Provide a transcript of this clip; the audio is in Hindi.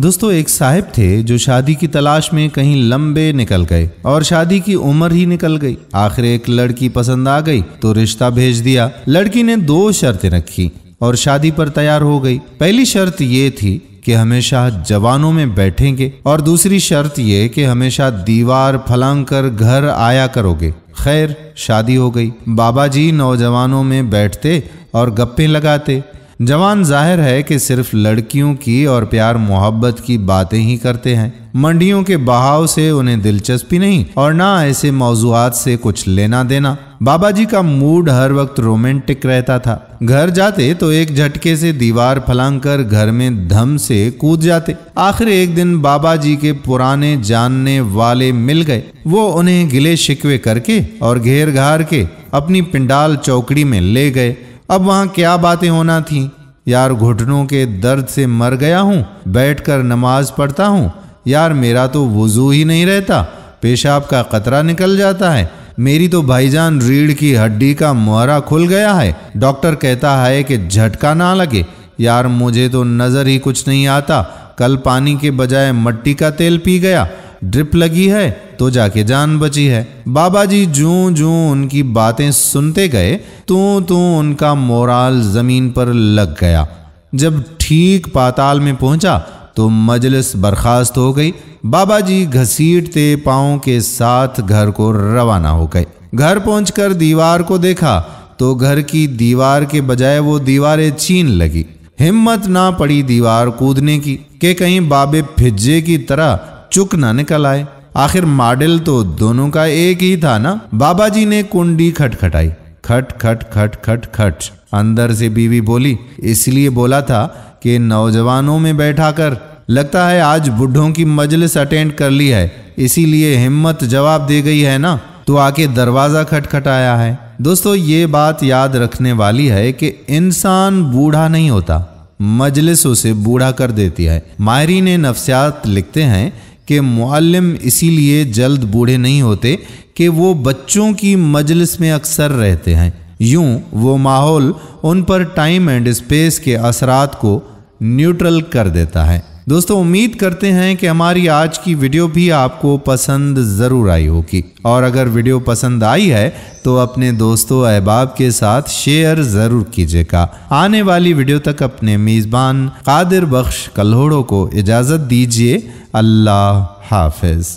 दोस्तों एक साहिब थे जो शादी की तलाश में कहीं लंबे निकल गए और शादी की उम्र ही निकल गई आखिर एक लड़की पसंद आ गई तो रिश्ता भेज दिया लड़की ने दो शर्तें रखी और शादी पर तैयार हो गई पहली शर्त ये थी कि हमेशा जवानों में बैठेंगे और दूसरी शर्त ये कि हमेशा दीवार फलांग कर घर आया करोगे खैर शादी हो गई बाबा जी नौजवानों में बैठते और गप्पे लगाते जवान जाहिर है कि सिर्फ लड़कियों की और प्यार मोहब्बत की बातें ही करते हैं मंडियों के बहाव से उन्हें दिलचस्पी नहीं और ना ऐसे मौजूद से कुछ लेना देना बाबा जी का मूड हर वक्त रोमांटिक रहता था घर जाते तो एक झटके से दीवार फलांग कर घर में धम से कूद जाते आखिर एक दिन बाबा जी के पुराने जानने वाले मिल गए वो उन्हें गिले शिकवे करके और घेर घार के अपनी पिंडाल चौकड़ी में ले गए अब वहाँ क्या बातें होना थीं यार घुटनों के दर्द से मर गया हूँ बैठकर नमाज पढ़ता हूँ यार मेरा तो वज़ू ही नहीं रहता पेशाब का कतरा निकल जाता है मेरी तो भाईजान रीढ़ की हड्डी का मोहरा खुल गया है डॉक्टर कहता है कि झटका ना लगे यार मुझे तो नज़र ही कुछ नहीं आता कल पानी के बजाय मट्टी का तेल पी गया ड्रिप लगी है तो जाके जान बची है बाबा जी जूं जूं उनकी बातें सुनते गए तू तू उनका मोराल जमीन पर लग गया जब ठीक पाताल में पहुंचा तो मजलिस बर्खास्त हो गई बाबा जी घसीटते पाओ के साथ घर को रवाना हो गए घर पहुंचकर दीवार को देखा तो घर की दीवार के बजाय वो दीवारें चीन लगी हिम्मत ना पड़ी दीवार कूदने की के कहीं बाबे फिज्जे की तरह चुक ना निकल आए आखिर मॉडल तो दोनों का एक ही था ना बाबा जी ने कुंडी खटखटाई खट खट खट खट खट अंदर से बीवी बोली इसलिए बोला था कि नौजवानों में बैठा कर लगता है आज बुढ़ों की मजलिस अटेंड कर ली है इसीलिए हिम्मत जवाब दे गई है ना तो आके दरवाज़ा खटखटाया है दोस्तों ये बात याद रखने वाली है कि इंसान बूढ़ा नहीं होता मजलिस उसे बूढ़ा कर देती है माहरीन नफ्सियात लिखते हैं कि मुअल्लिम इसीलिए जल्द बूढ़े नहीं होते कि वो बच्चों की मजलिस में अक्सर रहते हैं यूं वो माहौल उन पर टाइम एंड स्पेस के असरात को न्यूट्रल कर देता है दोस्तों उम्मीद करते हैं कि हमारी आज की वीडियो भी आपको पसंद ज़रूर आई होगी और अगर वीडियो पसंद आई है तो अपने दोस्तों अहबाब के साथ शेयर ज़रूर कीजिएगा आने वाली वीडियो तक अपने मेज़बान कादिर बख्श कल्होड़ों को इजाज़त दीजिए अल्लाह हाफिज़